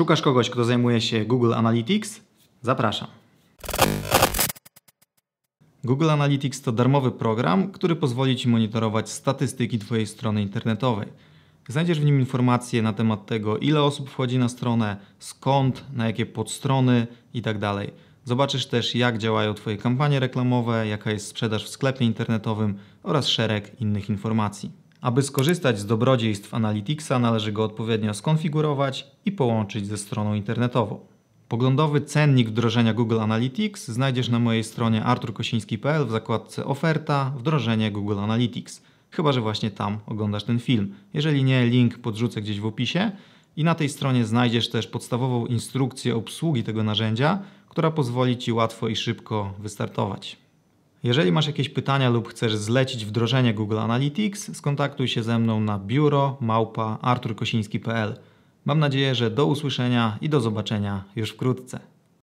Szukasz kogoś, kto zajmuje się Google Analytics? Zapraszam. Google Analytics to darmowy program, który pozwoli Ci monitorować statystyki Twojej strony internetowej. Znajdziesz w nim informacje na temat tego, ile osób wchodzi na stronę, skąd, na jakie podstrony itd. Tak Zobaczysz też, jak działają Twoje kampanie reklamowe, jaka jest sprzedaż w sklepie internetowym oraz szereg innych informacji. Aby skorzystać z dobrodziejstw Analyticsa należy go odpowiednio skonfigurować i połączyć ze stroną internetową. Poglądowy cennik wdrożenia Google Analytics znajdziesz na mojej stronie arturkosiński.pl w zakładce Oferta Wdrożenie Google Analytics. Chyba, że właśnie tam oglądasz ten film. Jeżeli nie, link podrzucę gdzieś w opisie i na tej stronie znajdziesz też podstawową instrukcję obsługi tego narzędzia, która pozwoli Ci łatwo i szybko wystartować. Jeżeli masz jakieś pytania lub chcesz zlecić wdrożenie Google Analytics, skontaktuj się ze mną na biuro małpa arturkosiński.pl. Mam nadzieję, że do usłyszenia i do zobaczenia już wkrótce.